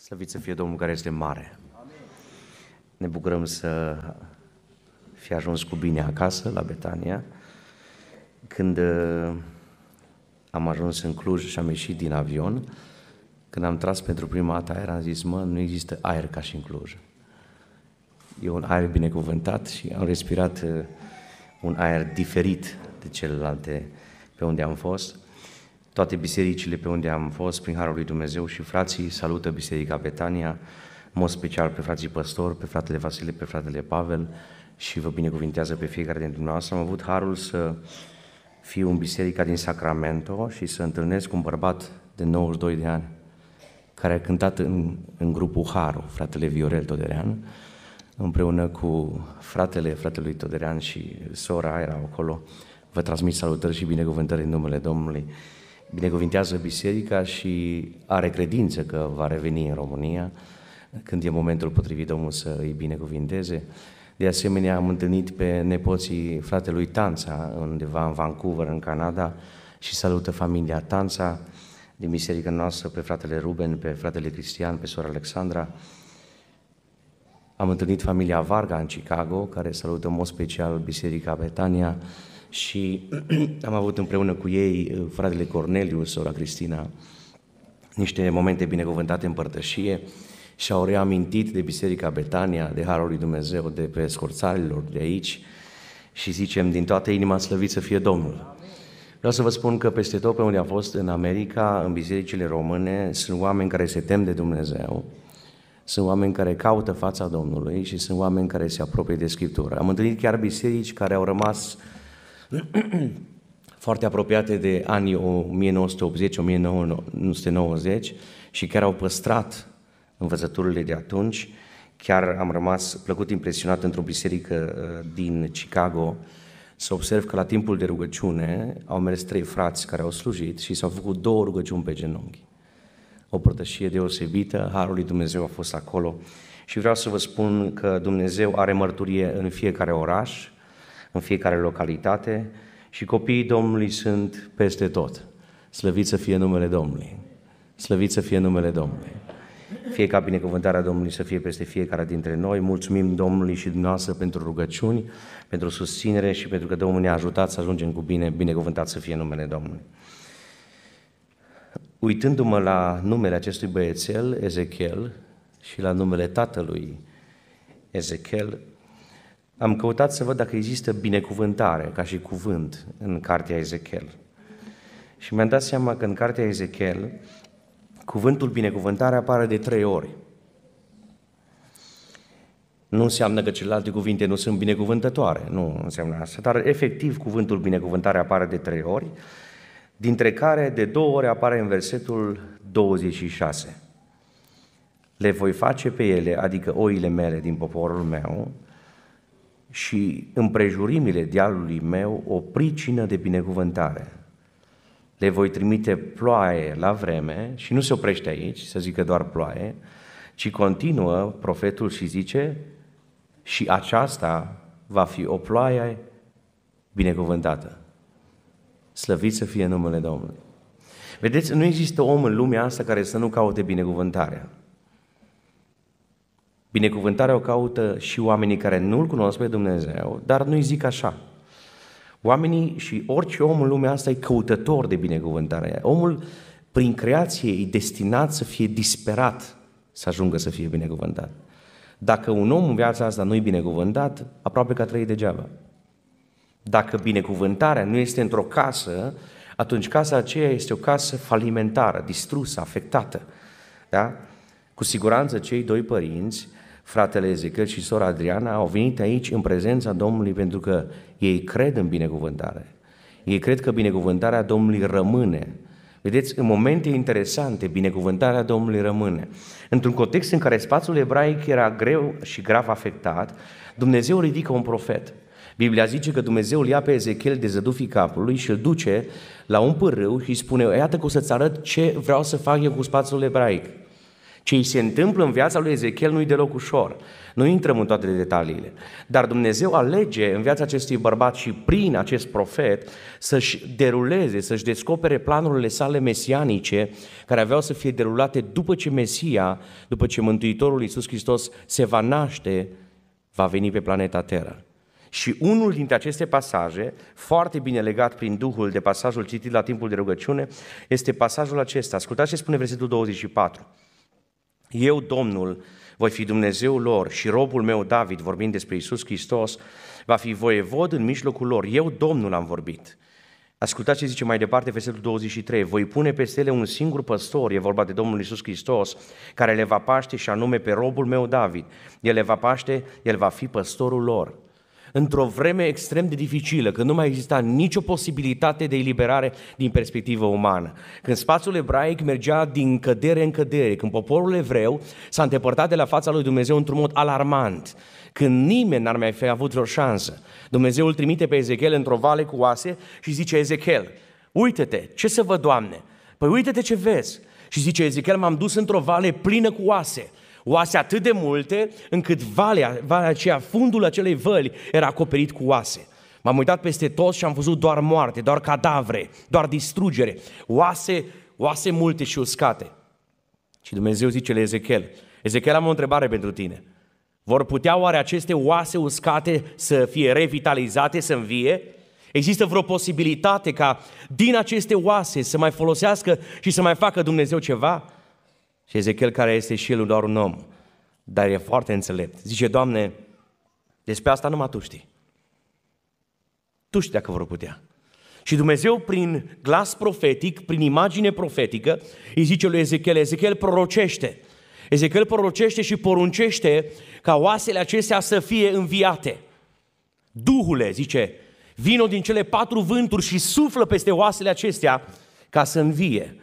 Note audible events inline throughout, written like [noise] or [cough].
Slăvit să fie Domnul care este mare. Ne bucurăm să fi ajuns cu bine acasă, la Betania. Când uh, am ajuns în Cluj și am ieșit din avion, când am tras pentru prima dată aer, am zis, mă, nu există aer ca și în Cluj. E un aer binecuvântat și am respirat uh, un aer diferit de celelalte pe unde am fost toate bisericile pe unde am fost, prin Harul lui Dumnezeu și frații, salută Biserica Betania, în mod special pe frații păstori, pe fratele Vasile, pe fratele Pavel și vă binecuvintează pe fiecare dintre dumneavoastră. Am avut harul să fiu în biserica din Sacramento și să întâlnesc un bărbat de 92 de ani care a cântat în, în grupul Haru, fratele Viorel Toderean, împreună cu fratele fratelui Toderean și sora era acolo. Vă transmit salutări și binecuvântări în numele Domnului binecuvintează biserica și are credință că va reveni în România, când e momentul potrivit Domnul să îi binecuvinteze. De asemenea, am întâlnit pe nepoții fratelui Tanța, undeva în Vancouver, în Canada, și salută familia Tanța din biserica noastră, pe fratele Ruben, pe fratele Cristian, pe sora Alexandra. Am întâlnit familia Varga în Chicago, care salută în mod special Biserica Betania, și [clears throat] am avut împreună cu ei uh, fratele Corneliu, sora Cristina, niște momente binecuvântate în părtășie și au reamintit de Biserica Betania, de Harul lui Dumnezeu, de pe scorțarilor de aici și zicem din toată inima slăvit să fie Domnul. Vreau să vă spun că peste tot pe unde am fost în America, în bisericile române, sunt oameni care se tem de Dumnezeu, sunt oameni care caută fața Domnului și sunt oameni care se apropie de Scriptură. Am întâlnit chiar biserici care au rămas uh, [clears throat] foarte apropiate de anii 1980-1990 și care au păstrat învățăturile de atunci. Chiar am rămas plăcut impresionat într-o biserică uh, din Chicago să observ că la timpul de rugăciune au mers trei frați care au slujit și s-au făcut două rugăciuni pe genunchi. O părtășie deosebită, Harul lui Dumnezeu a fost acolo și vreau să vă spun că Dumnezeu are mărturie în fiecare oraș, în fiecare localitate și copiii Domnului sunt peste tot. Slăvit să fie numele Domnului! Slăvit să fie numele Domnului! Fie ca binecuvântarea Domnului să fie peste fiecare dintre noi. Mulțumim Domnului și dumneavoastră pentru rugăciuni, pentru susținere și pentru că Domnul ne-a ajutat să ajungem cu bine, binecuvântat să fie numele Domnului. Uitându-mă la numele acestui băiețel, Ezechiel, și la numele tatălui Ezechiel, am căutat să văd dacă există binecuvântare ca și cuvânt în cartea Ezechiel. Și mi-am dat seama că în cartea Ezechiel cuvântul binecuvântare apare de trei ori. Nu înseamnă că celelalte cuvinte nu sunt binecuvântătoare, nu înseamnă asta, dar efectiv cuvântul binecuvântare apare de trei ori, dintre care de două ori apare în versetul 26. Le voi face pe ele, adică oile mele din poporul meu, și împrejurimile dealului meu o pricină de binecuvântare. Le voi trimite ploaie la vreme și nu se oprește aici, să zică doar ploaie, ci continuă profetul și zice și aceasta va fi o ploaie binecuvântată. Slăvit să fie numele Domnului. Vedeți, nu există om în lumea asta care să nu caute binecuvântarea. Binecuvântarea o caută și oamenii care nu-L cunosc pe Dumnezeu, dar nu-i zic așa. Oamenii și orice om în lumea asta e căutător de binecuvântare. Omul, prin creație, e destinat să fie disperat să ajungă să fie binecuvântat. Dacă un om în viața asta nu e binecuvântat, aproape că trăit degeaba. Dacă binecuvântarea nu este într-o casă, atunci casa aceea este o casă falimentară, distrusă, afectată. Da? Cu siguranță cei doi părinți fratele Ezechiel și sora Adriana au venit aici în prezența Domnului pentru că ei cred în binecuvântare. Ei cred că binecuvântarea Domnului rămâne. Vedeți, în momente interesante, binecuvântarea Domnului rămâne. Într-un context în care spațiul ebraic era greu și grav afectat, Dumnezeu ridică un profet. Biblia zice că Dumnezeu îl ia pe Ezechiel de zădufii capului și îl duce la un pârâu și îi spune, iată că o să-ți arăt ce vreau să fac eu cu spațiul ebraic. Ce îi se întâmplă în viața lui Ezechiel nu-i deloc ușor. Nu intrăm în toate detaliile. Dar Dumnezeu alege în viața acestui bărbat și prin acest profet să-și deruleze, să-și descopere planurile sale mesianice care aveau să fie derulate după ce Mesia, după ce Mântuitorul Iisus Hristos se va naște, va veni pe planeta Terra. Și unul dintre aceste pasaje, foarte bine legat prin Duhul de pasajul citit la timpul de rugăciune, este pasajul acesta. Ascultați ce spune versetul 24. Eu, Domnul, voi fi Dumnezeu lor și robul meu David, vorbind despre Isus Hristos, va fi voievod în mijlocul lor. Eu, Domnul, am vorbit. Ascultați ce zice mai departe versetul 23. Voi pune peste ele un singur păstor, e vorba de Domnul Isus Hristos, care le va paște și anume pe robul meu David. El le va paște, el va fi păstorul lor într-o vreme extrem de dificilă, când nu mai exista nicio posibilitate de eliberare din perspectivă umană. Când spațiul ebraic mergea din cădere în cădere, când poporul evreu s-a îndepărtat de la fața lui Dumnezeu într-un mod alarmant, când nimeni n-ar mai fi avut vreo șansă. Dumnezeu îl trimite pe Ezechiel într-o vale cu oase și zice Ezechiel, uite-te, ce să văd, Doamne? Păi uite-te ce vezi. Și zice Ezechiel, m-am dus într-o vale plină cu oase Oase atât de multe, încât valea, valea aceea, fundul acelei văli era acoperit cu oase. M-am uitat peste tot și am văzut doar moarte, doar cadavre, doar distrugere, oase, oase multe și uscate. Și Dumnezeu zice lui Ezechiel, Ezechiel, am o întrebare pentru tine. Vor putea oare aceste oase uscate să fie revitalizate, să învie? Există vreo posibilitate ca din aceste oase să mai folosească și să mai facă Dumnezeu ceva? Și Ezechiel care este și el doar un om, dar e foarte înțelept. Zice, Doamne, despre asta numai Tu știi. Tu știi dacă vor putea. Și Dumnezeu prin glas profetic, prin imagine profetică, îi zice lui Ezechiel, Ezechiel prorocește. Ezechiel prorocește și poruncește ca oasele acestea să fie înviate. Duhule, zice, vino din cele patru vânturi și suflă peste oasele acestea ca să învie.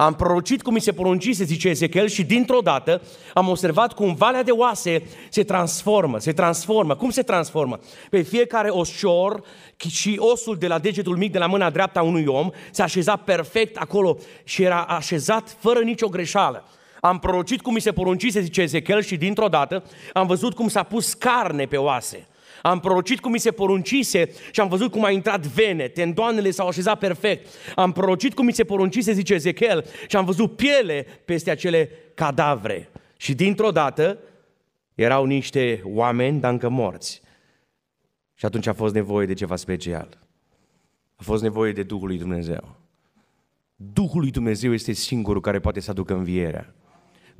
Am prorocit cum mi se poruncise, zice Ezechiel, și dintr-o dată am observat cum valea de oase se transformă, se transformă. Cum se transformă? Pe fiecare osșor și osul de la degetul mic de la mâna dreapta a unui om se așeza perfect acolo și era așezat fără nicio greșeală. Am prorocit cum mi se poruncise, zice Ezechiel, și dintr-o dată am văzut cum s-a pus carne pe oase. Am prorocit cum mi se poruncise și am văzut cum a intrat vene, tendoanele s-au așezat perfect. Am prorocit cum mi se poruncise, zice Ezechiel, și am văzut piele peste acele cadavre. Și dintr-o dată erau niște oameni, dar încă morți. Și atunci a fost nevoie de ceva special. A fost nevoie de Duhul lui Dumnezeu. Duhul lui Dumnezeu este singurul care poate să aducă învierea.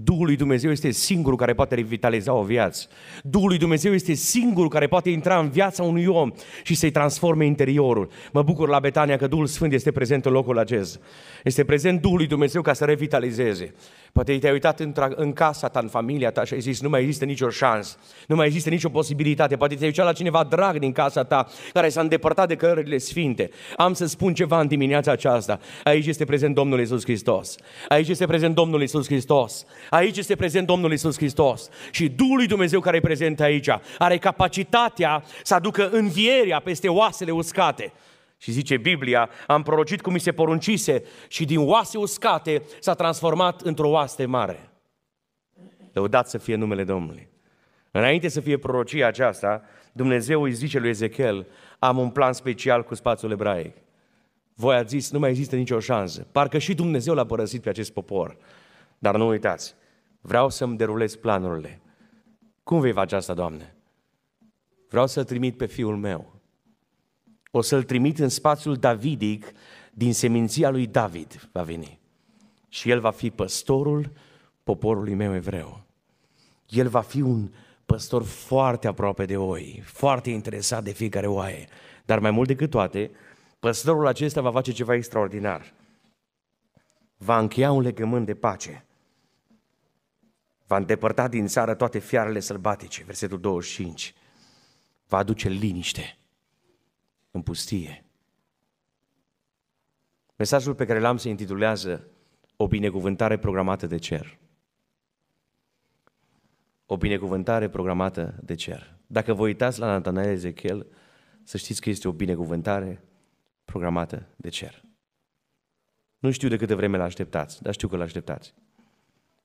Duhul lui Dumnezeu este singurul care poate revitaliza o viață. Duhul lui Dumnezeu este singurul care poate intra în viața unui om și să-i transforme interiorul. Mă bucur la Betania că Duhul Sfânt este prezent în locul acesta. Este prezent Duhul lui Dumnezeu ca să revitalizeze. Poate te-ai uitat în, în casa ta, în familia ta și ai zis, nu mai există nicio șansă, nu mai există nicio posibilitate. Poate te-ai uitat la cineva drag din casa ta, care s-a îndepărtat de cărările sfinte. Am să spun ceva în dimineața aceasta. Aici este prezent Domnul Isus Hristos. Aici este prezent Domnul Isus Hristos. Aici este prezent Domnul Isus Hristos și Duhul lui Dumnezeu care e prezent aici are capacitatea să aducă învierea peste oasele uscate. Și zice Biblia, am prorocit cum mi se poruncise și din oase uscate s-a transformat într-o oaste mare. Lăudat să fie numele Domnului. Înainte să fie prorocia aceasta, Dumnezeu îi zice lui Ezechiel, am un plan special cu spațiul ebraic. Voi ați zis, nu mai există nicio șansă. Parcă și Dumnezeu l-a părăsit pe acest popor. Dar nu uitați, Vreau să-mi derulez planurile. Cum vei face asta, Doamne? Vreau să-l trimit pe fiul meu. O să-l trimit în spațiul davidic din seminția lui David va veni. Și el va fi păstorul poporului meu evreu. El va fi un păstor foarte aproape de oi, foarte interesat de fiecare oaie. Dar mai mult decât toate, păstorul acesta va face ceva extraordinar. Va încheia un legământ de pace Va îndepărta din țară toate fiarele sălbatice, versetul 25. Va aduce liniște în pustie. Mesajul pe care l-am se intitulează O binecuvântare programată de cer. O binecuvântare programată de cer. Dacă vă uitați la Natanael Ezechiel, să știți că este o binecuvântare programată de cer. Nu știu de câte vreme l-așteptați, dar știu că l-așteptați.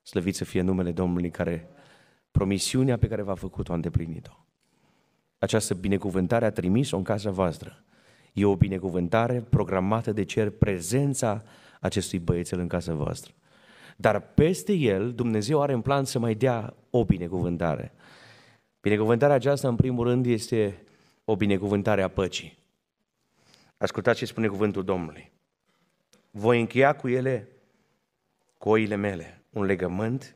Slăvit să fie numele Domnului care promisiunea pe care v-a făcut-o a îndeplinit-o. Această binecuvântare a trimis-o în casa voastră. E o binecuvântare programată de cer prezența acestui băiețel în casa voastră. Dar peste el Dumnezeu are în plan să mai dea o binecuvântare. Binecuvântarea aceasta, în primul rând, este o binecuvântare a păcii. Ascultați ce spune cuvântul Domnului. Voi încheia cu ele, cu oile mele un legământ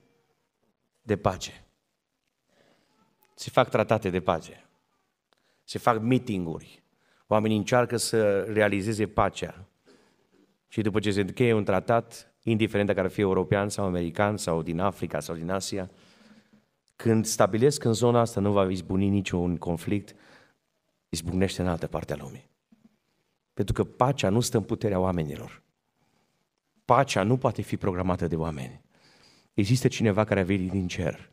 de pace. Se fac tratate de pace. Se fac meetinguri. Oamenii încearcă să realizeze pacea. Și după ce se încheie un tratat, indiferent dacă ar fi european sau american sau din Africa sau din Asia, când stabilesc în zona asta nu va izbuni niciun conflict, izbucnește în altă parte a lumii. Pentru că pacea nu stă în puterea oamenilor. Pacea nu poate fi programată de oameni. Există cineva care a venit din cer.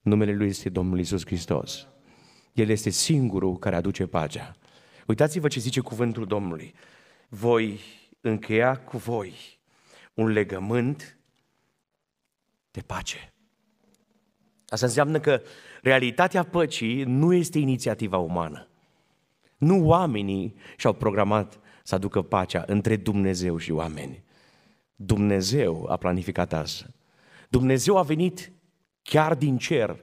Numele Lui este Domnul Isus Hristos. El este singurul care aduce pacea. Uitați-vă ce zice cuvântul Domnului. Voi încheia cu voi un legământ de pace. Asta înseamnă că realitatea păcii nu este inițiativa umană. Nu oamenii și-au programat să aducă pacea între Dumnezeu și oameni. Dumnezeu a planificat asta. Dumnezeu a venit chiar din cer,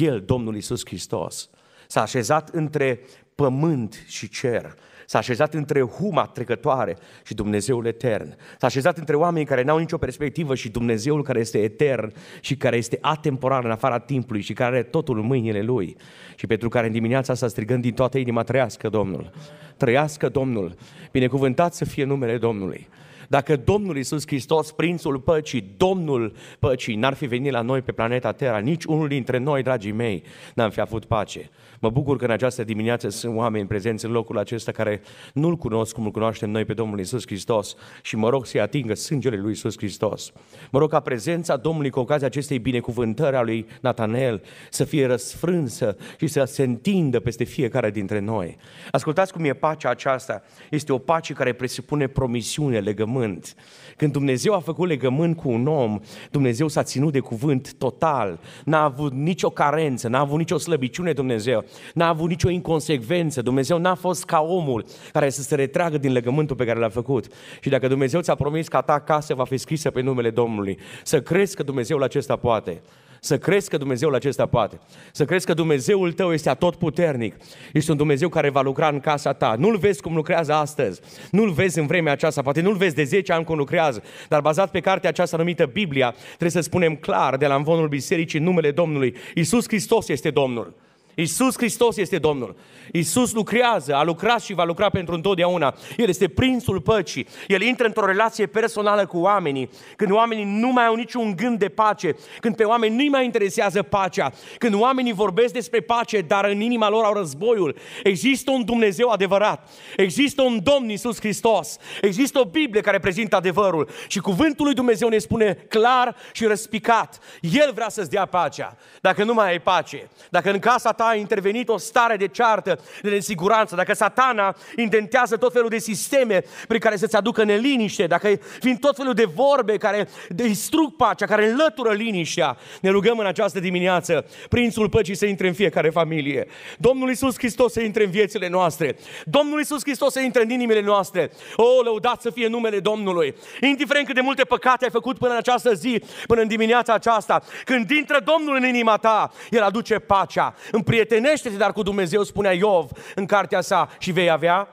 El, Domnul Isus Hristos. S-a așezat între pământ și cer. S-a așezat între huma trecătoare și Dumnezeul etern. S-a așezat între oamenii care n-au nicio perspectivă și Dumnezeul care este etern și care este atemporal în afara timpului și care are totul în mâinile Lui. Și pentru care în dimineața asta strigăm din toată inima, trăiască Domnul! Trăiască Domnul! Binecuvântat să fie numele Domnului! Dacă Domnul Isus Hristos, Prințul Păcii, Domnul Păcii, n-ar fi venit la noi pe planeta Terra, nici unul dintre noi, dragii mei, n-am fi avut pace. Mă bucur că în această dimineață sunt oameni prezenți în locul acesta care nu-L cunosc cum îl cunoaștem noi pe Domnul Isus Hristos și mă rog să-i atingă sângele lui Isus Hristos. Mă rog ca prezența Domnului cu ocazia acestei binecuvântări a lui Natanel să fie răsfrânsă și să se întindă peste fiecare dintre noi. Ascultați cum e pacea aceasta. Este o pace care presupune promisiune, legământ legământ. Când Dumnezeu a făcut legământ cu un om, Dumnezeu s-a ținut de cuvânt total. N-a avut nicio carență, n-a avut nicio slăbiciune Dumnezeu, n-a avut nicio inconsecvență. Dumnezeu n-a fost ca omul care să se retragă din legământul pe care l-a făcut. Și dacă Dumnezeu ți-a promis că a ta casă va fi scrisă pe numele Domnului, să crezi că Dumnezeul acesta poate. Să crezi că Dumnezeul acesta poate. Să crezi că Dumnezeul tău este atotputernic. Este un Dumnezeu care va lucra în casa ta. Nu-L vezi cum lucrează astăzi. Nu-L vezi în vremea aceasta. Poate nu-L vezi de 10 ani cum lucrează. Dar bazat pe cartea aceasta numită Biblia, trebuie să spunem clar de la învonul bisericii numele Domnului. Iisus Hristos este Domnul. Iisus Hristos este Domnul. Iisus lucrează, a lucrat și va lucra pentru întotdeauna. El este prințul păcii. El intră într-o relație personală cu oamenii. Când oamenii nu mai au niciun gând de pace, când pe oameni nu-i mai interesează pacea, când oamenii vorbesc despre pace, dar în inima lor au războiul. Există un Dumnezeu adevărat. Există un Domn Iisus Hristos. Există o Biblie care prezintă adevărul. Și cuvântul lui Dumnezeu ne spune clar și răspicat. El vrea să-ți dea pacea. Dacă nu mai ai pace, dacă în casa ta ta a intervenit o stare de ceartă, de nesiguranță, dacă satana intentează tot felul de sisteme prin care să-ți aducă neliniște, dacă vin tot felul de vorbe care distrug pacea, care înlătură liniștea, ne rugăm în această dimineață, Prințul Păcii să intre în fiecare familie. Domnul Isus Hristos să intre în viețile noastre. Domnul Isus Hristos să intre în inimile noastre. O, lăudat să fie numele Domnului. Indiferent cât de multe păcate ai făcut până în această zi, până în dimineața aceasta, când intră Domnul în inima ta, El aduce pacea, prietenește-te dar cu Dumnezeu, spunea Iov în cartea sa, și vei avea,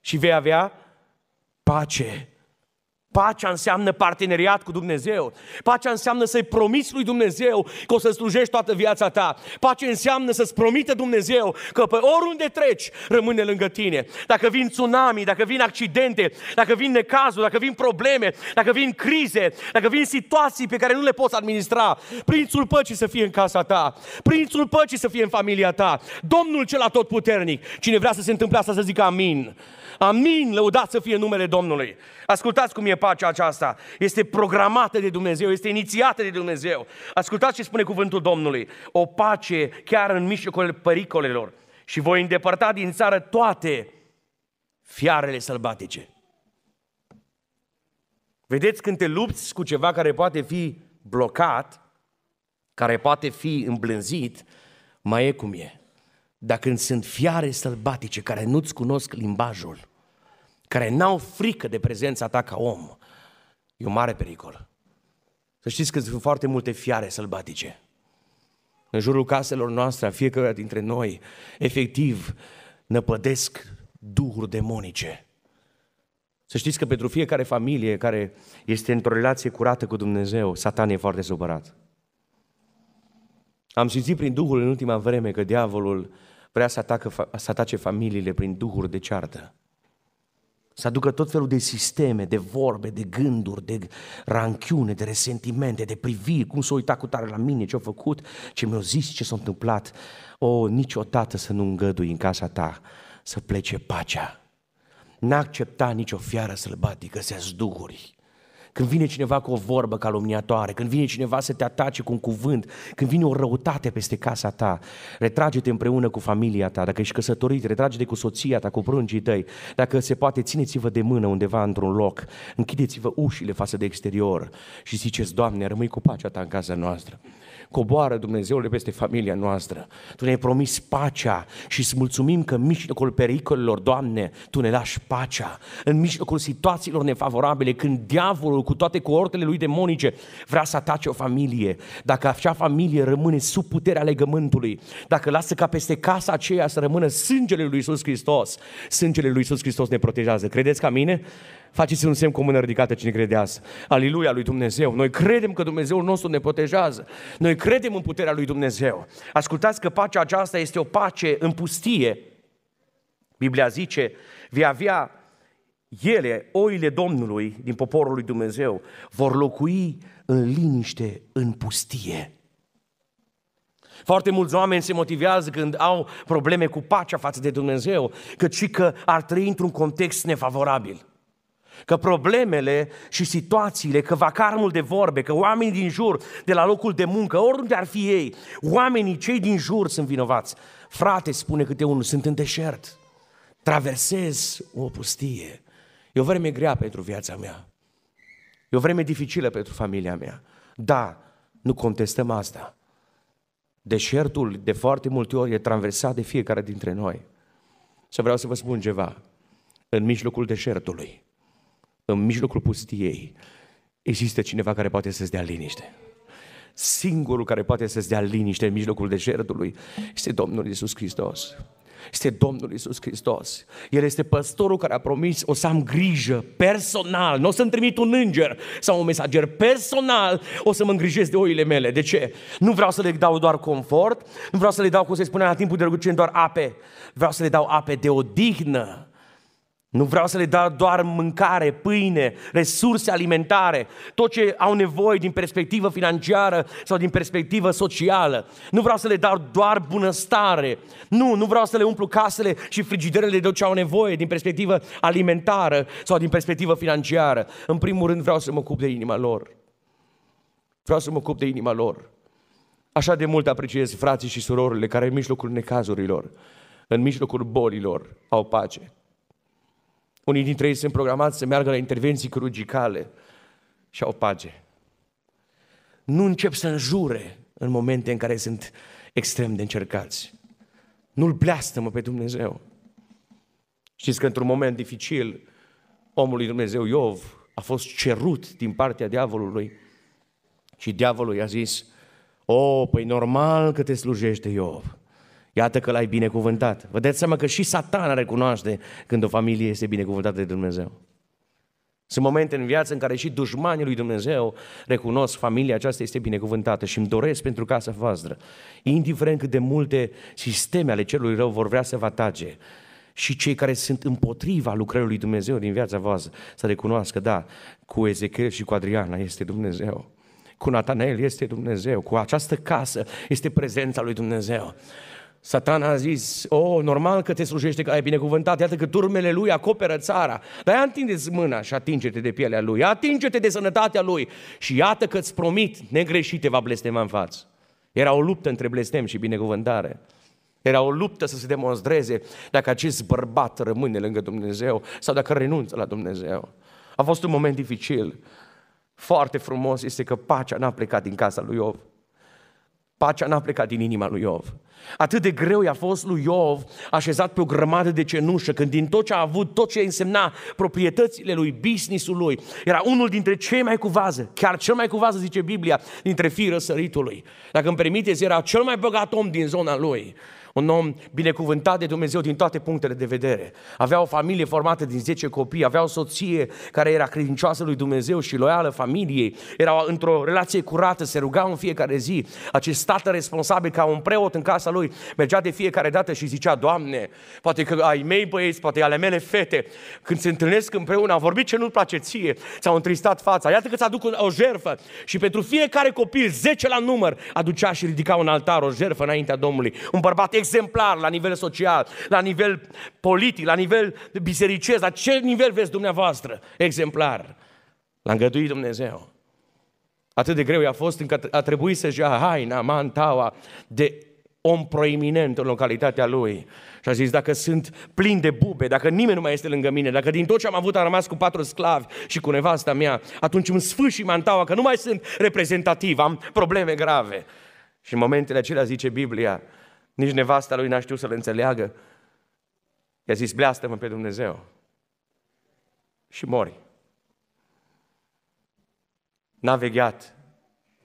și vei avea pace. Pacea înseamnă parteneriat cu Dumnezeu. Pacea înseamnă să-i promiți lui Dumnezeu că o să slujești toată viața ta. Pacea înseamnă să-ți promite Dumnezeu că pe oriunde treci rămâne lângă tine. Dacă vin tsunami, dacă vin accidente, dacă vin necazuri, dacă vin probleme, dacă vin crize, dacă vin situații pe care nu le poți administra, Prințul Păcii să fie în casa ta, Prințul Păcii să fie în familia ta, Domnul cel atotputernic. Cine vrea să se întâmple asta să zică amin. Amin, lăudat să fie numele Domnului. Ascultați cum e pacea aceasta. Este programată de Dumnezeu, este inițiată de Dumnezeu. Ascultați ce spune cuvântul Domnului. O pace chiar în mijlocul pericolelor. Și voi îndepărta din țară toate fiarele sălbatice. Vedeți, când te lupți cu ceva care poate fi blocat, care poate fi îmblânzit, mai e cum e. Dar când sunt fiare sălbatice care nu-ți cunosc limbajul, care n-au frică de prezența ta ca om, e un mare pericol. Să știți că sunt foarte multe fiare sălbatice. În jurul caselor noastre, Fiecare dintre noi, efectiv, năpădesc duhuri demonice. Să știți că pentru fiecare familie care este într-o relație curată cu Dumnezeu, satan e foarte supărat. Am simțit prin Duhul în ultima vreme că diavolul vrea să, atacă, să atace familiile prin duhuri de ceartă. Să aducă tot felul de sisteme, de vorbe, de gânduri, de ranchiune, de resentimente, de priviri, cum s-a uitat cu tare la mine, ce-a făcut, ce mi-a zis, ce s-a întâmplat. O, niciodată să nu îngădui în casa ta să plece pacea. N-accepta a nicio fiară sălbatică, se duhuri. Când vine cineva cu o vorbă calomniatoare, când vine cineva să te atace cu un cuvânt, când vine o răutate peste casa ta, retrage-te împreună cu familia ta, dacă ești căsătorit, retrage-te cu soția ta, cu pruncii tăi, dacă se poate, țineți-vă de mână undeva într-un loc, închideți-vă ușile față de exterior și ziceți, Doamne, rămâi cu pacea ta în casa noastră. Coboară Dumnezeule peste familia noastră. Tu ne-ai promis pacea și îți mulțumim că în mijlocul pericolelor, Doamne, Tu ne lași pacea. În mijlocul situațiilor nefavorabile, când diavolul diavolul cu toate coortele lui demonice vrea să atace o familie. Dacă acea familie rămâne sub puterea legământului, dacă lasă ca peste casa aceea să rămână sângele lui Iisus Hristos, sângele lui Iisus Hristos ne protejează. Credeți ca mine? Faceți un semn cu mână ridicată cine crede asta. Aliluia lui Dumnezeu. Noi credem că Dumnezeul nostru ne protejează. Noi credem în puterea lui Dumnezeu. Ascultați că pacea aceasta este o pace în pustie. Biblia zice, vei avea ele, oile Domnului din poporul lui Dumnezeu, vor locui în liniște, în pustie. Foarte mulți oameni se motivează când au probleme cu pacea față de Dumnezeu, căci și că ar trăi într-un context nefavorabil. Că problemele și situațiile, că vacarmul de vorbe, că oamenii din jur, de la locul de muncă, oriunde ar fi ei, oamenii cei din jur sunt vinovați. Frate, spune câte unul, sunt în deșert, traversez o pustie. E o vreme grea pentru viața mea. E o vreme dificilă pentru familia mea. Da, nu contestăm asta. Deșertul de foarte multe ori e traversat de fiecare dintre noi. Să vreau să vă spun ceva. În mijlocul deșertului, în mijlocul pustiei, există cineva care poate să-ți dea liniște. Singurul care poate să-ți dea liniște în mijlocul deșertului este Domnul Isus Hristos este Domnul Isus Hristos. El este păstorul care a promis, o să am grijă personal, nu o să-mi trimit un înger sau un mesager personal, o să mă îngrijesc de oile mele. De ce? Nu vreau să le dau doar confort, nu vreau să le dau, cum se spunea la timpul de rugăciune, doar ape. Vreau să le dau ape de odihnă nu vreau să le dau doar mâncare, pâine, resurse alimentare, tot ce au nevoie din perspectivă financiară sau din perspectivă socială. Nu vreau să le dau doar bunăstare. Nu, nu vreau să le umplu casele și frigiderele de tot ce au nevoie din perspectivă alimentară sau din perspectivă financiară. În primul rând vreau să mă ocup de inima lor. Vreau să mă ocup de inima lor. Așa de mult apreciez frații și surorile care în mijlocul necazurilor, în mijlocul bolilor, au pace. Unii dintre ei sunt programați să meargă la intervenții chirurgicale și au pace. Nu încep să înjure în momente în care sunt extrem de încercați. Nu-L bleastă-mă pe Dumnezeu. Știți că într-un moment dificil, omul lui Dumnezeu Iov a fost cerut din partea diavolului și diavolul i-a zis, o, oh, păi normal că te slujește Iov. Iată că l-ai binecuvântat. Vă dați seama că și satana recunoaște când o familie este binecuvântată de Dumnezeu. Sunt momente în viață în care și dușmanii lui Dumnezeu recunosc familia aceasta este binecuvântată și îmi doresc pentru casa voastră. Indiferent cât de multe sisteme ale celui rău vor vrea să vă atace, și cei care sunt împotriva lucrării lui Dumnezeu din viața voastră să recunoască, da, cu Ezechiel și cu Adriana este Dumnezeu. Cu Natanael este Dumnezeu, cu această casă este prezența lui Dumnezeu. Satan a zis, oh, normal că te slujește că ai binecuvântat, iată că turmele lui acoperă țara. Dar ia întinde mâna și atinge-te de pielea lui, atinge-te de sănătatea lui și iată că îți promit, negreșit te va blestema în față. Era o luptă între blestem și binecuvântare. Era o luptă să se demonstreze dacă acest bărbat rămâne lângă Dumnezeu sau dacă renunță la Dumnezeu. A fost un moment dificil. Foarte frumos este că pacea n-a plecat din casa lui Iov. Pacea n-a plecat din inima lui Iov. Atât de greu i-a fost lui Iov, așezat pe o grămadă de cenușă, când din tot ce a avut, tot ce însemna proprietățile lui, businessul lui, era unul dintre cei mai cuvază, chiar cel mai cuvază, zice Biblia, dintre fii răsăritului. Dacă îmi permiteți, era cel mai bogat om din zona lui. Un om binecuvântat de Dumnezeu din toate punctele de vedere. Avea o familie formată din 10 copii, avea o soție care era credincioasă lui Dumnezeu și loială familiei, era într-o relație curată, se ruga în fiecare zi. Acest tată responsabil ca un preot în casa lui mergea de fiecare dată și zicea, Doamne, poate că ai mei băieți, poate ale mele fete, când se întâlnesc împreună, au vorbit ce nu-mi place ție, ți-au întristat fața, iată că ți aduc o jerfă și pentru fiecare copil, 10 la număr, aducea și ridica un altar, o jerfă înaintea Domnului. Un bărbat exemplar la nivel social, la nivel politic, la nivel bisericesc, la ce nivel vezi dumneavoastră exemplar? L-a îngăduit Dumnezeu. Atât de greu i-a fost încât a trebuit să-și ia haina, mantaua de om proeminent în localitatea lui. Și a zis, dacă sunt plin de bube, dacă nimeni nu mai este lângă mine, dacă din tot ce am avut a rămas cu patru sclavi și cu nevasta mea, atunci îmi sfârși mantaua că nu mai sunt reprezentativ, am probleme grave. Și în momentele acelea zice Biblia, nici nevasta lui n-a știut să le înțeleagă. I-a zis, bleastă-mă pe Dumnezeu. Și mori. N-a vegheat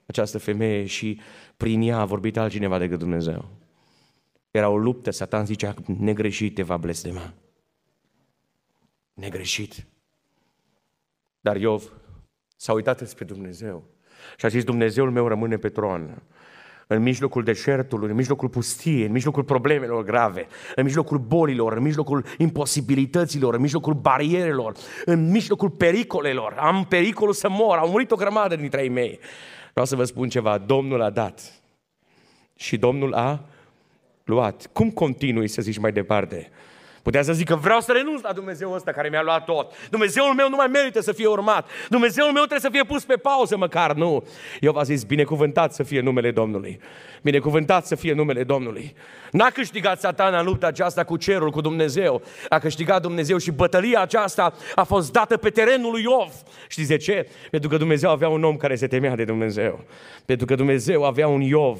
această femeie și prin ea a vorbit altcineva decât Dumnezeu. Era o luptă, Satan zicea, negreșit te va blestema. Negreșit. Dar Iov s-a uitat spre Dumnezeu și a zis, Dumnezeul meu rămâne pe tron în mijlocul deșertului, în mijlocul pustiei, în mijlocul problemelor grave, în mijlocul bolilor, în mijlocul imposibilităților, în mijlocul barierelor, în mijlocul pericolelor. Am pericolul să mor, am murit o grămadă dintre ei mei. Vreau să vă spun ceva, Domnul a dat și Domnul a luat. Cum continui să zici mai departe? Putea să zică, vreau să renunț la Dumnezeu ăsta care mi-a luat tot. Dumnezeul meu nu mai merită să fie urmat. Dumnezeul meu trebuie să fie pus pe pauză măcar, nu. Eu v-am zis, binecuvântat să fie numele Domnului. Binecuvântat să fie numele Domnului. N-a câștigat satana în lupta aceasta cu cerul, cu Dumnezeu. A câștigat Dumnezeu și bătălia aceasta a fost dată pe terenul lui Iov. Știți de ce? Pentru că Dumnezeu avea un om care se temea de Dumnezeu. Pentru că Dumnezeu avea un Iov,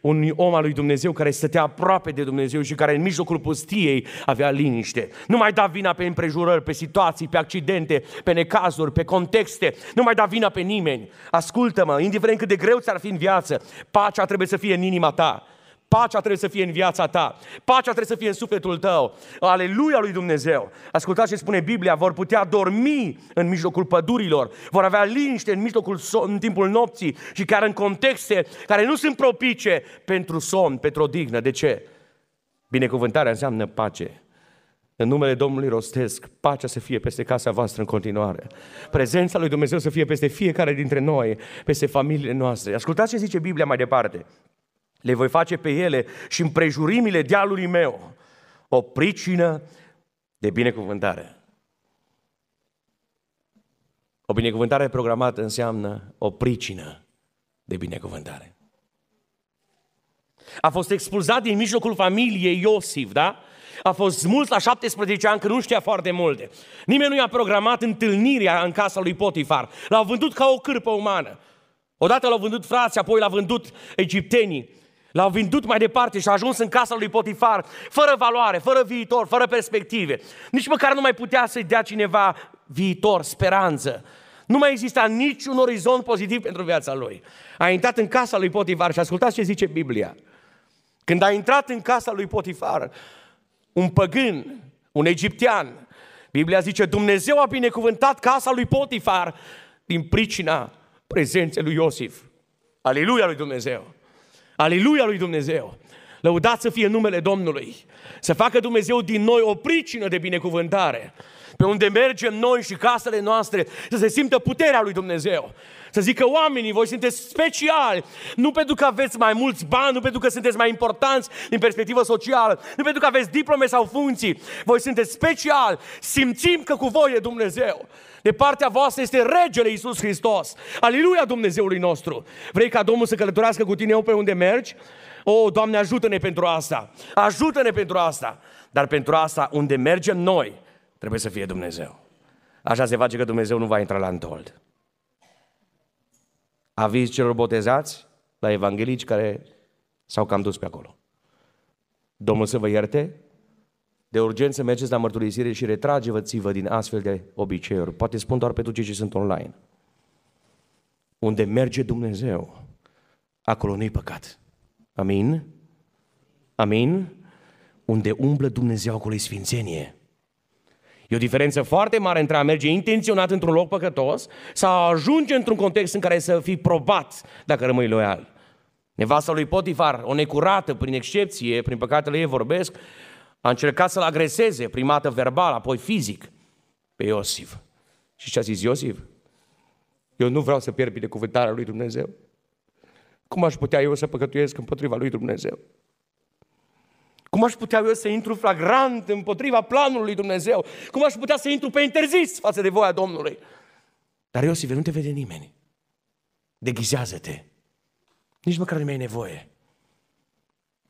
un om al lui Dumnezeu care stătea aproape de Dumnezeu și care în mijlocul pustiei avea liniște liniște. Nu mai da vina pe împrejurări, pe situații, pe accidente, pe necazuri, pe contexte. Nu mai da vina pe nimeni. Ascultă-mă, indiferent cât de greu ți-ar fi în viață, pacea trebuie să fie în inima ta. Pacea trebuie să fie în viața ta. Pacea trebuie să fie în sufletul tău. Aleluia lui Dumnezeu. Ascultați ce spune Biblia. Vor putea dormi în mijlocul pădurilor. Vor avea liniște în mijlocul în timpul nopții și chiar în contexte care nu sunt propice pentru somn, pentru odihnă. De ce? Binecuvântarea înseamnă pace. În numele Domnului rostesc, pacea să fie peste casa voastră în continuare. Prezența lui Dumnezeu să fie peste fiecare dintre noi, peste familiile noastre. Ascultați ce zice Biblia mai departe. Le voi face pe ele și împrejurimile dealului meu o pricină de binecuvântare. O binecuvântare programată înseamnă o pricină de binecuvântare. A fost expulzat din mijlocul familiei Iosif, da? a fost mult la 17 ani, că nu știa foarte multe. Nimeni nu i-a programat întâlnirea în casa lui Potifar. L-au vândut ca o cârpă umană. Odată l-au vândut frații, apoi l-au vândut egiptenii. L-au vândut mai departe și a ajuns în casa lui Potifar, fără valoare, fără viitor, fără perspective. Nici măcar nu mai putea să-i dea cineva viitor, speranță. Nu mai exista niciun orizont pozitiv pentru viața lui. A intrat în casa lui Potifar și ascultați ce zice Biblia. Când a intrat în casa lui Potifar, un păgân, un egiptean. Biblia zice, Dumnezeu a binecuvântat casa lui Potifar din pricina prezenței lui Iosif. Aleluia lui Dumnezeu! Aleluia lui Dumnezeu! Lăudați să fie numele Domnului! Să facă Dumnezeu din noi o pricină de binecuvântare pe unde mergem noi și casele noastre, să se simtă puterea lui Dumnezeu. Să zică oamenii, voi sunteți speciali, nu pentru că aveți mai mulți bani, nu pentru că sunteți mai importanți din perspectivă socială, nu pentru că aveți diplome sau funcții. Voi sunteți speciali, simțim că cu voi e Dumnezeu. De partea voastră este Regele Iisus Hristos. Aleluia Dumnezeului nostru! Vrei ca Domnul să călătorească cu tine pe unde mergi? O, oh, Doamne, ajută-ne pentru asta! Ajută-ne pentru asta! Dar pentru asta, unde mergem noi, Trebuie să fie Dumnezeu. Așa se face că Dumnezeu nu va intra la întold. Aviz celor botezați la evanghelici care s-au cam dus pe acolo. Domnul să vă ierte, de urgență mergeți la mărturisire și retrage-vă din astfel de obiceiuri. Poate spun doar pentru cei ce sunt online. Unde merge Dumnezeu, acolo nu-i păcat. Amin? Amin? Unde umblă Dumnezeu, acolo e sfințenie. E o diferență foarte mare între a merge intenționat într-un loc păcătos sau a ajunge într-un context în care să fii probat dacă rămâi loial. Nevasta lui Potifar, o necurată, prin excepție, prin păcatele ei vorbesc, a încercat să-l agreseze, primată verbal, apoi fizic, pe Iosif. Și ce a zis Iosif? Eu nu vreau să pierd binecuvântarea lui Dumnezeu. Cum aș putea eu să păcătuiesc împotriva lui Dumnezeu? Cum aș putea eu să intru flagrant împotriva planului Dumnezeu? Cum aș putea să intru pe interzis față de voia Domnului? Dar Iosif, nu te vede nimeni. Deghizează-te. Nici măcar nu mai ai nevoie.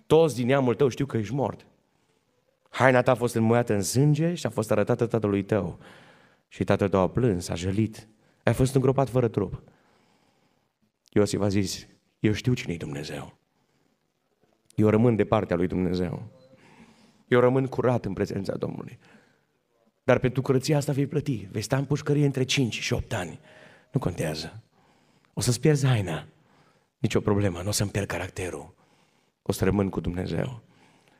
Toți din neamul tău știu că ești mort. Haina ta a fost înmuiată în sânge și a fost arătată tatălui tău. Și tatăl tău a plâns, a jălit. Ai fost îngropat fără trup. Iosif a zis, eu știu cine e Dumnezeu. Eu rămân de partea lui Dumnezeu. Eu rămân curat în prezența Domnului. Dar pentru curăția asta vei plăti. Vei sta în pușcărie între 5 și 8 ani. Nu contează. O să-ți pierzi haina. Nici o problemă. Nu o să-mi pierd caracterul. O să rămân cu Dumnezeu.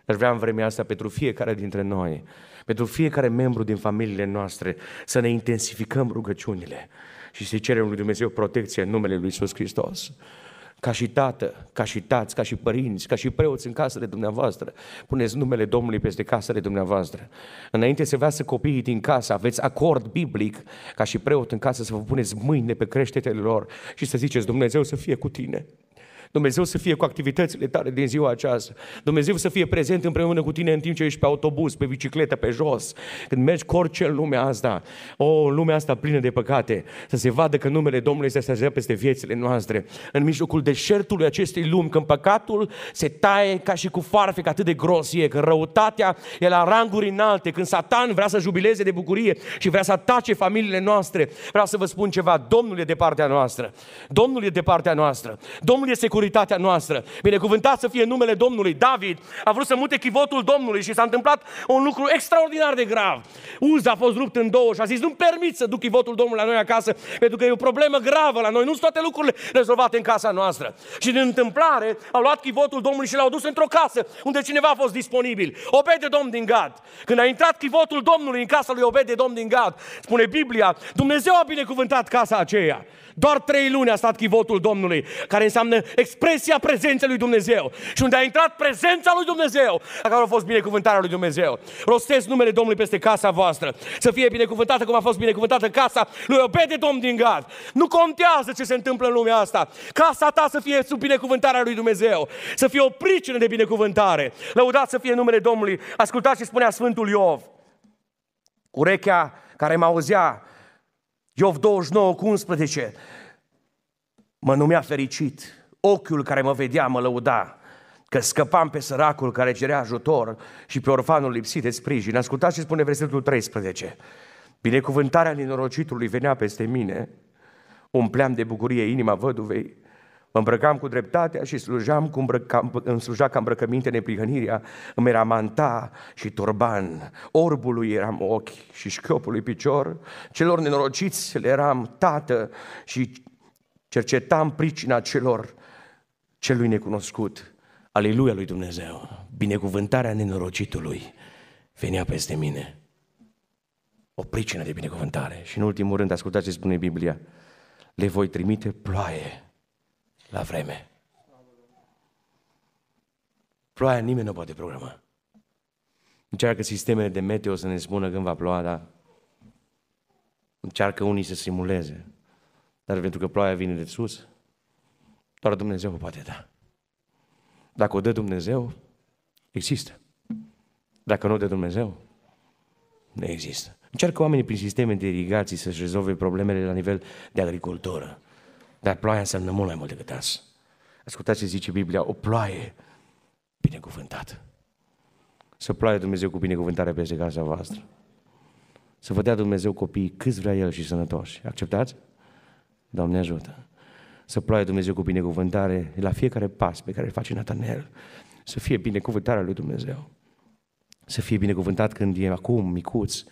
Aș vrea în vremea asta pentru fiecare dintre noi, pentru fiecare membru din familiile noastre, să ne intensificăm rugăciunile și să cerem lui Dumnezeu protecție în numele lui Iisus Hristos ca și tată, ca și tați, ca și părinți, ca și preoți în casele dumneavoastră. Puneți numele Domnului peste casele dumneavoastră. Înainte să vă copiii din casă, aveți acord biblic ca și preot în casă să vă puneți mâinile pe creștetele lor și să ziceți Dumnezeu să fie cu tine. Dumnezeu să fie cu activitățile tale din ziua aceasta. Dumnezeu să fie prezent împreună cu tine în timp ce ești pe autobuz, pe bicicletă, pe jos, când mergi cu orice în lumea asta. O, lumea asta plină de păcate, să se vadă că numele Domnului se așează peste viețile noastre. În mijlocul deșertului acestei lumi, când păcatul se taie ca și cu farfec atât de gros e, când răutatea e la ranguri înalte, când Satan vrea să jubileze de bucurie și vrea să atace familiile noastre, vreau să vă spun ceva, Domnul e de partea noastră. Domnul e de partea noastră. Domnul este cu securitatea noastră. Binecuvântat să fie numele Domnului. David a vrut să mute chivotul Domnului și s-a întâmplat un lucru extraordinar de grav. Uza a fost rupt în două și a zis, nu-mi permit să duc chivotul Domnului la noi acasă, pentru că e o problemă gravă la noi, nu sunt toate lucrurile rezolvate în casa noastră. Și din întâmplare au luat chivotul Domnului și l-au dus într-o casă unde cineva a fost disponibil. Obede Domn din Gad. Când a intrat chivotul Domnului în casa lui Obede Domn din Gad, spune Biblia, Dumnezeu a binecuvântat casa aceea. Doar trei luni a stat chivotul Domnului, care înseamnă expresia prezenței lui Dumnezeu. Și unde a intrat prezența lui Dumnezeu, acolo a fost binecuvântarea lui Dumnezeu. Rostesc numele Domnului peste casa voastră. Să fie binecuvântată cum a fost binecuvântată casa lui Obede Domn din Gad. Nu contează ce se întâmplă în lumea asta. Casa ta să fie sub binecuvântarea lui Dumnezeu. Să fie o pricină de binecuvântare. Lăudați să fie numele Domnului. Ascultați ce spunea Sfântul Iov. Urechea care mă auzea Iov 29 cu 11. Mă numea fericit, ochiul care mă vedea mă lăuda, că scăpam pe săracul care cerea ajutor și pe orfanul lipsit de sprijin. Ascultați ce spune versetul 13. Binecuvântarea nenorocitului venea peste mine, umpleam de bucurie inima văduvei Mă îmbrăcam cu dreptatea și slujeam cu îmbrăca, îmi sluja ca îmbrăcăminte neprihănirea, îmi era manta și turban, orbului eram ochi și șchiopului picior, celor nenorociți le eram tată și cercetam pricina celor celui necunoscut. Aleluia lui Dumnezeu! Binecuvântarea nenorocitului venea peste mine. O pricină de binecuvântare. Și în ultimul rând, ascultați ce spune Biblia, le voi trimite ploaie la vreme. Ploaia nimeni nu poate programa. Încearcă sistemele de meteo să ne spună când va ploa, dar încearcă unii să simuleze. Dar pentru că ploaia vine de sus, doar Dumnezeu o poate da. Dacă o dă Dumnezeu, există. Dacă nu o dă Dumnezeu, nu există. Încearcă oamenii prin sisteme de irigații să-și rezolve problemele la nivel de agricultură. Dar ploaia înseamnă mult mai mult decât asta. Ascultați ce zice Biblia, o ploaie binecuvântată. Să ploaie Dumnezeu cu binecuvântare peste casa voastră. Să vă dea Dumnezeu copiii câți vrea El și sănătoși. Acceptați? Doamne ajută! Să ploaie Dumnezeu cu binecuvântare la fiecare pas pe care îl face Nathaniel. Să fie binecuvântarea lui Dumnezeu. Să fie binecuvântat când e acum micuț,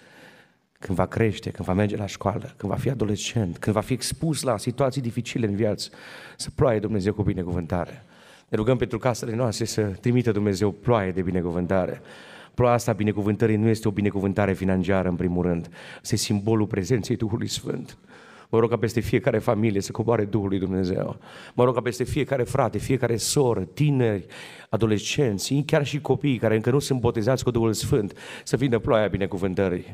când va crește, când va merge la școală, când va fi adolescent, când va fi expus la situații dificile în viață, să ploaie Dumnezeu cu binecuvântare. Ne rugăm pentru casele noastre să trimită Dumnezeu ploaie de binecuvântare. Ploaia asta binecuvântării nu este o binecuvântare financiară, în primul rând. Este simbolul prezenței Duhului Sfânt. Mă rog ca peste fiecare familie să coboare Duhul lui Dumnezeu. Mă rog ca peste fiecare frate, fiecare soră, tineri, adolescenți, chiar și copii care încă nu sunt botezați cu Duhul Sfânt, să vină ploaia binecuvântării.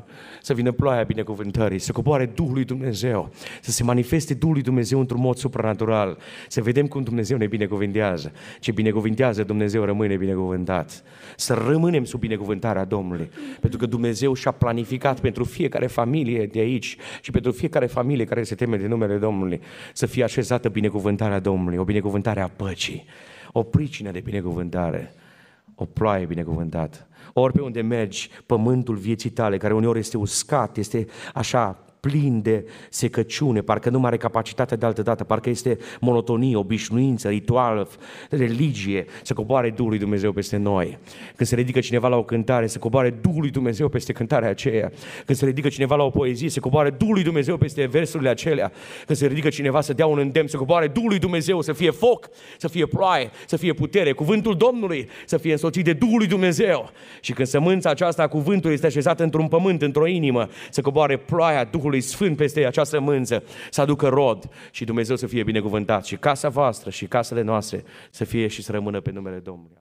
Să vină ploaia binecuvântării, să coboare Duhul lui Dumnezeu, să se manifeste Duhul lui Dumnezeu într-un mod supranatural. Să vedem cum Dumnezeu ne binecuvintează. Ce binecuvintează Dumnezeu rămâne binecuvântat. Să rămânem sub binecuvântarea Domnului. Pentru că Dumnezeu și-a planificat pentru fiecare familie de aici și pentru fiecare familie care se teme de numele Domnului, să fie așezată binecuvântarea Domnului, o binecuvântare a păcii, o pricină de binecuvântare, o ploaie binecuvântată. Ori pe unde mergi, pământul vieții tale, care uneori este uscat, este așa plin de secăciune, parcă nu mai are capacitatea de altă dată, parcă este monotonie, obișnuință, ritual, religie, să coboare Duhul lui Dumnezeu peste noi. Când se ridică cineva la o cântare, să coboare Duhul lui Dumnezeu peste cântarea aceea. Când se ridică cineva la o poezie, să coboare Duhul lui Dumnezeu peste versurile acelea. Când se ridică cineva să dea un îndemn, să coboare Duhul lui Dumnezeu, să fie foc, să fie ploaie, să fie putere, cuvântul Domnului să fie însoțit de Duhul lui Dumnezeu. Și când sămânța aceasta a cuvântului este așezată într-un pământ, într-o inimă, să coboare ploaia Duhului Duhului Sfânt peste această mânză să aducă rod și Dumnezeu să fie binecuvântat și casa voastră și casele noastre să fie și să rămână pe numele Domnului.